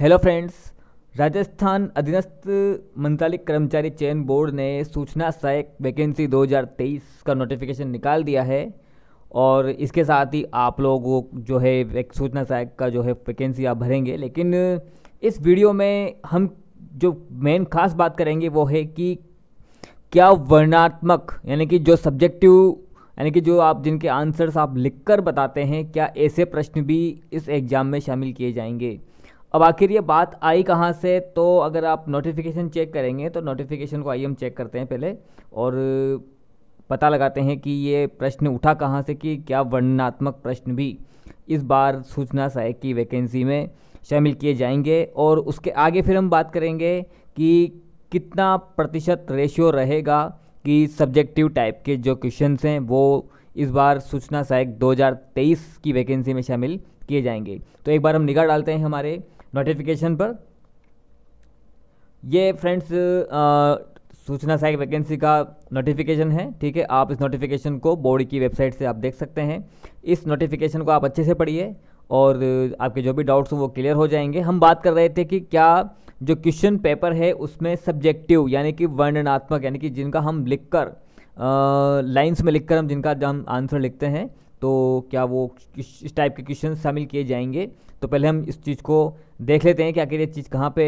hello friends Rajasthan अधीनस्थ मंत्रालय कर्मचारी चयन बोर्ड ने सूचना सहायक वैकेंसी 2023 का नोटिफिकेशन निकाल दिया है और इसके साथ ही आप लोग जो है सूचना सहायक का जो है वैकेंसी आप भरेंगे लेकिन इस वीडियो में हम जो मेन खास बात करेंगे वो है कि क्या वर्णात्मक यानी कि जो सब्जेक्टिव यानी कि जो आप जिनके आंसर्स आप लिखकर बताते हैं क्या ऐसे प्रश्न भी इस एग्ज़ाम में शामिल किए जाएंगे अब आखिर ये बात आई कहाँ से तो अगर आप नोटिफिकेशन चेक करेंगे तो नोटिफिकेशन को आइए हम चेक करते हैं पहले और पता लगाते हैं कि ये प्रश्न उठा कहाँ से कि क्या वर्णनात्मक प्रश्न भी इस बार सूचना सहायक की वैकेंसी में शामिल किए जाएंगे और उसके आगे फिर हम बात करेंगे कि कितना प्रतिशत रेशियो रहेगा कि सब्जेक्टिव टाइप के जो क्वेश्चन हैं वो इस बार सूचना सहायक 2023 की वैकेंसी में शामिल किए जाएंगे तो एक बार हम निगाह डालते हैं हमारे नोटिफिकेशन पर ये फ्रेंड्स सूचना सहायक वैकेंसी का नोटिफिकेशन है ठीक है आप इस नोटिफिकेशन को बोर्ड की वेबसाइट से आप देख सकते हैं इस नोटिफिकेशन को आप अच्छे से पढ़िए और आपके जो भी डाउट्स वो क्लियर हो जाएंगे हम बात कर रहे थे कि क्या जो क्वेश्चन पेपर है उसमें सब्जेक्टिव यानी कि वर्णनात्मक यानी कि जिनका हम लिखकर लाइंस में लिखकर हम जिनका हम आंसर लिखते हैं तो क्या वो इस टाइप के क्वेश्चन शामिल किए जाएंगे तो पहले हम इस चीज़ को देख लेते हैं कि आखिर ये चीज़ कहाँ पे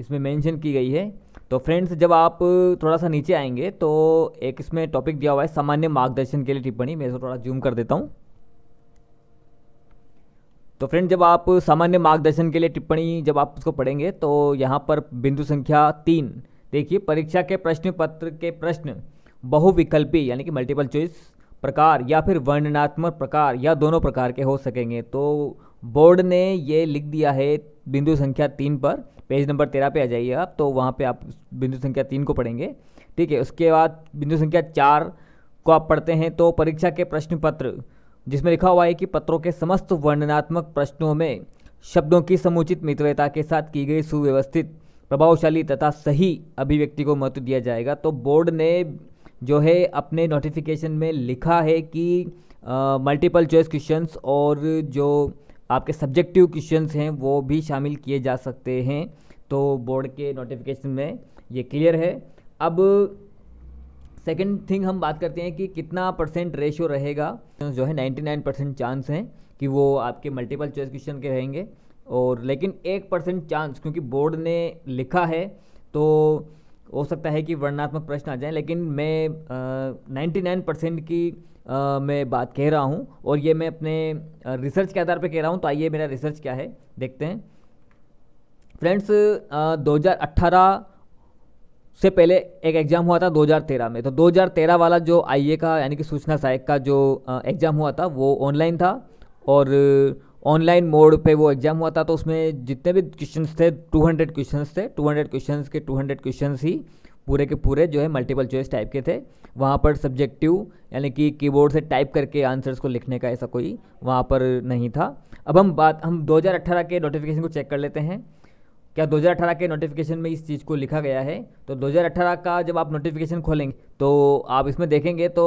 इसमें मेंशन की गई है तो फ्रेंड्स जब आप थोड़ा सा नीचे आएंगे तो एक इसमें टॉपिक दिया हुआ है सामान्य मार्गदर्शन के लिए टिप्पणी मैं इसको थोड़ा जूम कर देता हूँ तो फ्रेंड जब आप सामान्य मार्गदर्शन के लिए टिप्पणी जब आप उसको पढ़ेंगे तो यहाँ पर बिंदु संख्या तीन देखिए परीक्षा के प्रश्न पत्र के प्रश्न बहुविकल्पी यानी कि मल्टीपल चॉइस प्रकार या फिर वर्णनात्मक प्रकार या दोनों प्रकार के हो सकेंगे तो बोर्ड ने ये लिख दिया है बिंदु संख्या तीन पर पेज नंबर तेरह पे आ जाइए आप तो वहाँ पे आप बिंदु संख्या तीन को पढ़ेंगे ठीक है उसके बाद बिंदु संख्या चार को आप पढ़ते हैं तो परीक्षा के प्रश्न पत्र जिसमें लिखा हुआ है कि पत्रों के समस्त वर्णनात्मक प्रश्नों में शब्दों की समुचित मितव्यता के साथ की गई सुव्यवस्थित प्रभावशाली तथा सही अभिव्यक्ति को महत्व दिया जाएगा तो बोर्ड ने जो है अपने नोटिफिकेशन में लिखा है कि मल्टीपल चॉइस क्वेश्चंस और जो आपके सब्जेक्टिव क्वेश्चंस हैं वो भी शामिल किए जा सकते हैं तो बोर्ड के नोटिफिकेशन में ये क्लियर है अब सेकेंड थिंग हम बात करते हैं कि कितना परसेंट रेशियो रहेगा जो है 99 परसेंट चांस हैं कि वो आपके मल्टीपल चॉइस क्वेश्चन के रहेंगे और लेकिन एक परसेंट चांस क्योंकि बोर्ड ने लिखा है तो हो सकता है कि वर्णात्मक प्रश्न आ जाए लेकिन मैं नाइन्टी नाइन परसेंट की आ, मैं बात कह रहा हूँ और ये मैं अपने रिसर्च के आधार पर कह रहा हूँ तो आइए मेरा रिसर्च क्या है देखते हैं फ्रेंड्स 2018 से पहले एक एग्ज़ाम हुआ था 2013 में तो 2013 वाला जो आईए का यानी कि सूचना सहायक का जो एग्ज़ाम हुआ था वो ऑनलाइन था और ऑनलाइन मोड पे वो एग्ज़ाम हुआ था तो उसमें जितने भी क्वेश्चंस थे 200 क्वेश्चंस थे 200 क्वेश्चंस के 200 क्वेश्चंस ही पूरे के पूरे जो है मल्टीपल चॉइस टाइप के थे वहाँ पर सब्जेक्टिव यानी कि कीबोर्ड से टाइप करके आंसर्स को लिखने का ऐसा कोई वहाँ पर नहीं था अब हम बात हम 2018 के नोटिफिकेशन को चेक कर लेते हैं क्या 2018 के नोटिफिकेशन में इस चीज़ को लिखा गया है तो 2018 का जब आप नोटिफिकेशन खोलेंगे तो आप इसमें देखेंगे तो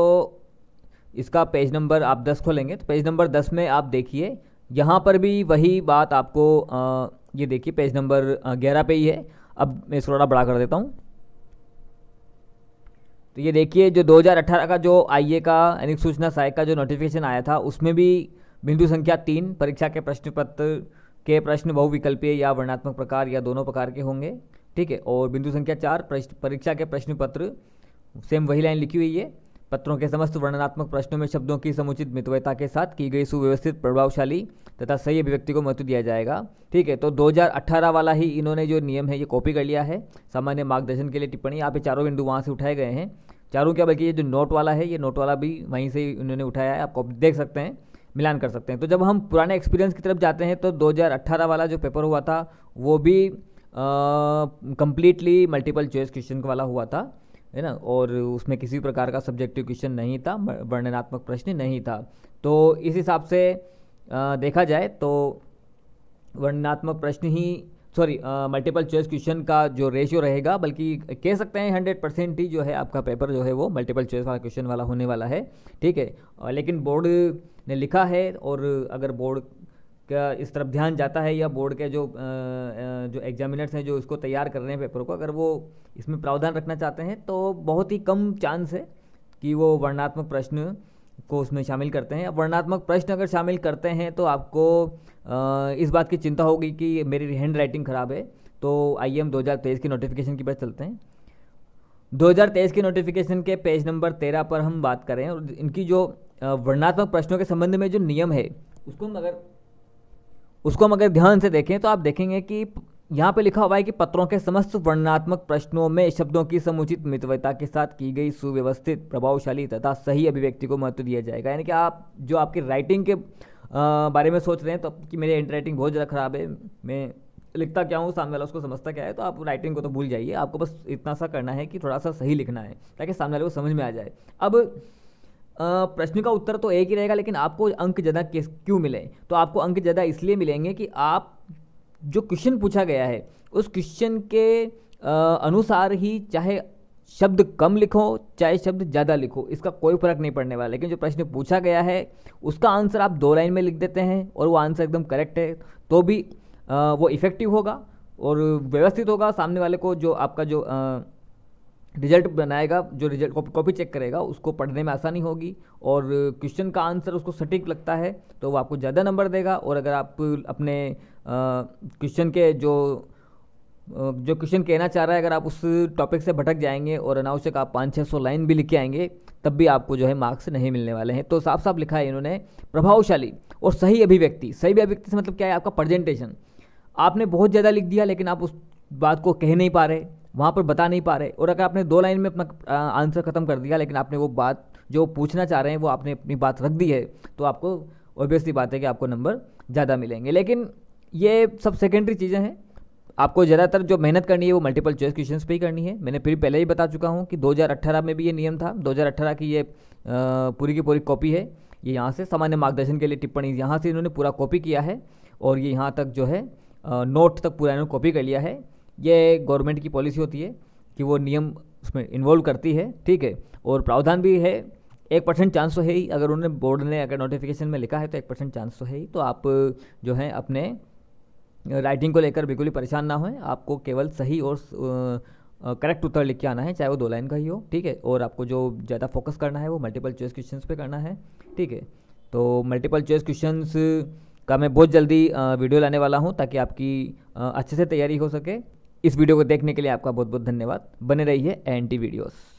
इसका पेज नंबर आप 10 खोलेंगे तो पेज नंबर 10 में आप देखिए यहाँ पर भी वही बात आपको आ, ये देखिए पेज नंबर ग्यारह पे ही है अब मैं इसको थोड़ा बड़ा कर देता हूँ तो ये देखिए जो 2018 का जो ए का यानी सूचना सहायक का जो नोटिफिकेशन आया था उसमें भी बिंदु संख्या तीन परीक्षा के प्रश्न पत्र के प्रश्न बहुविकल्पीय या वर्णात्मक प्रकार या दोनों प्रकार के होंगे ठीक है और बिंदु संख्या चार परीक्षा के प्रश्न पत्र सेम वही लाइन लिखी हुई है पत्रों के समस्त वर्णनात्मक प्रश्नों में शब्दों की समुचित मितव्यता के साथ की गई सुव्यवस्थित प्रभावशाली तथा सही अभिव्यक्ति को महत्व दिया जाएगा ठीक है तो 2018 वाला ही इन्होंने जो नियम है ये कॉपी कर लिया है सामान्य मार्गदर्शन के लिए टिप्पणी आप ये चारों बिंदु वहाँ से उठाए गए हैं चारों क्या बल्कि ये जो नोट वाला है ये नोट वाला भी वहीं से इन्होंने उठाया है आप देख सकते हैं मिलान कर सकते हैं तो जब हम पुराने एक्सपीरियंस की तरफ जाते हैं तो दो वाला जो पेपर हुआ था वो भी कंप्लीटली मल्टीपल चॉइस क्वेश्चन वाला हुआ था है ना और उसमें किसी प्रकार का सब्जेक्टिव क्वेश्चन नहीं था वर्णनात्मक प्रश्न नहीं था तो इस हिसाब से देखा जाए तो वर्णनात्मक प्रश्न ही सॉरी मल्टीपल चॉइस क्वेश्चन का जो रेशियो रहेगा बल्कि कह सकते हैं हंड्रेड परसेंट ही जो है आपका पेपर जो है वो मल्टीपल चॉइस वाला क्वेश्चन वाला होने वाला है ठीक है लेकिन बोर्ड ने लिखा है और अगर बोर्ड का इस तरफ ध्यान जाता है या बोर्ड के जो आ, जो एग्जामिनर्स हैं जो इसको तैयार कर रहे हैं पेपर को अगर वो इसमें प्रावधान रखना चाहते हैं तो बहुत ही कम चांस है कि वो वर्णात्मक प्रश्न को उसमें शामिल करते हैं वर्णात्मक प्रश्न अगर शामिल करते हैं तो आपको आ, इस बात की चिंता होगी कि मेरी हैंड राइटिंग ख़राब है तो आई एम की नोटिफिकेशन की बात चलते हैं 2023 की नोटिफिकेशन के पेज नंबर 13 पर हम बात करें और इनकी जो वर्णात्मक प्रश्नों के संबंध में जो नियम है उसको हम अगर उसको हम अगर ध्यान से देखें तो आप देखेंगे कि यहाँ पे लिखा हुआ है कि पत्रों के समस्त वर्णनात्मक प्रश्नों में शब्दों की समुचित मित्रता के साथ की गई सुव्यवस्थित प्रभावशाली तथा सही अभिव्यक्ति को महत्व दिया जाएगा यानी कि आप जो आपकी राइटिंग के बारे में सोच रहे हैं तो कि मेरी हैंड राइटिंग बहुत ज़्यादा ख़राब है मैं लिखता क्या हूँ सामने वाला उसको समझता क्या है तो आप राइटिंग को तो भूल जाइए आपको बस इतना सा करना है कि थोड़ा सा सही लिखना है ताकि सामने वाले को समझ में आ जाए अब प्रश्न का उत्तर तो एक ही रहेगा लेकिन आपको अंक ज़्यादा क्यों मिले तो आपको अंक ज़्यादा इसलिए मिलेंगे कि आप जो क्वेश्चन पूछा गया है उस क्वेश्चन के अनुसार ही चाहे शब्द कम लिखो चाहे शब्द ज़्यादा लिखो इसका कोई फर्क नहीं पड़ने वाला लेकिन जो प्रश्न पूछा गया है उसका आंसर आप दो लाइन में लिख देते हैं और वो आंसर एकदम करेक्ट है तो भी वो इफ़ेक्टिव होगा और व्यवस्थित होगा सामने वाले को जो आपका जो आ, रिजल्ट बनाएगा जो रिजल्ट कॉपी चेक करेगा उसको पढ़ने में आसानी होगी और क्वेश्चन का आंसर उसको सटीक लगता है तो वो आपको ज़्यादा नंबर देगा और अगर आप अपने क्वेश्चन के जो जो क्वेश्चन कहना चाह रहा है अगर आप उस टॉपिक से भटक जाएंगे और अनावश्यक आप पाँच छः सौ लाइन भी लिख के आएंगे तब भी आपको जो है मार्क्स नहीं मिलने वाले हैं तो साफ साफ लिखा है इन्होंने प्रभावशाली और सही अभिव्यक्ति सही अभिव्यक्ति से मतलब क्या है आपका प्रेजेंटेशन आपने बहुत ज़्यादा लिख दिया लेकिन आप उस बात को कह नहीं पा रहे वहाँ पर बता नहीं पा रहे और अगर आपने दो लाइन में अपना आंसर ख़त्म कर दिया लेकिन आपने वो बात जो पूछना चाह रहे हैं वो आपने अपनी बात रख दी है तो आपको ऑब्वियसली बात है कि आपको नंबर ज़्यादा मिलेंगे लेकिन ये सब सेकेंडरी चीज़ें हैं आपको ज़्यादातर जो मेहनत करनी है वो मल्टीपल चॉइस क्वेश्चंस पे ही करनी है मैंने फिर पहले ही बता चुका हूँ कि 2018 में भी ये नियम था 2018 की ये पूरी की पूरी कॉपी है ये यहाँ से सामान्य मार्गदर्शन के लिए टिप्पणी यहाँ से इन्होंने पूरा कॉपी किया है और ये यहाँ तक जो है नोट तक पूरा इन्होंने कॉपी कर लिया है ये गवर्नमेंट की पॉलिसी होती है कि वो नियम उसमें इन्वॉल्व करती है ठीक है और प्रावधान भी है एक परसेंट चांस तो है ही अगर उन्होंने बोर्ड ने अगर नोटिफिकेशन में लिखा है तो एक परसेंट चांस तो है ही तो आप जो है अपने राइटिंग को लेकर बिल्कुल ही परेशान ना होएं आपको केवल सही और करेक्ट उत्तर लिख के आना है चाहे वो दो लाइन का ही हो ठीक है और आपको जो ज़्यादा फोकस करना है वो मल्टीपल चॉइस क्वेश्चंस पे करना है ठीक है तो मल्टीपल चॉइस क्वेश्चंस का मैं बहुत जल्दी वीडियो लाने वाला हूँ ताकि आपकी अच्छे से तैयारी हो सके इस वीडियो को देखने के लिए आपका बहुत बहुत धन्यवाद बने रहिए एन टी वीडियोज़